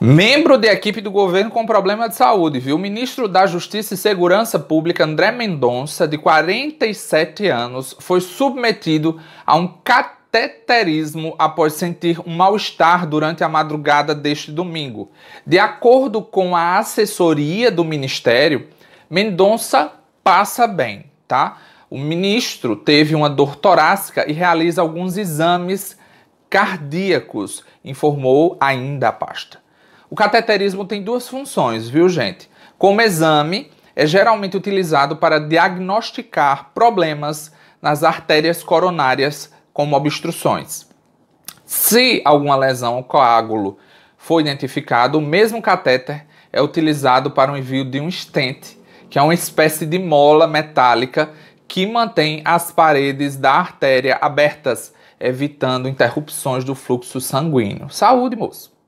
Membro da equipe do governo com problema de saúde, viu? O ministro da Justiça e Segurança Pública, André Mendonça, de 47 anos, foi submetido a um cateterismo após sentir um mal-estar durante a madrugada deste domingo. De acordo com a assessoria do ministério, Mendonça passa bem, tá? O ministro teve uma dor torácica e realiza alguns exames cardíacos, informou ainda a pasta. O cateterismo tem duas funções, viu, gente? Como exame, é geralmente utilizado para diagnosticar problemas nas artérias coronárias, como obstruções. Se alguma lesão ou coágulo foi identificado, o mesmo catéter é utilizado para o envio de um estente, que é uma espécie de mola metálica que mantém as paredes da artéria abertas, evitando interrupções do fluxo sanguíneo. Saúde, moço!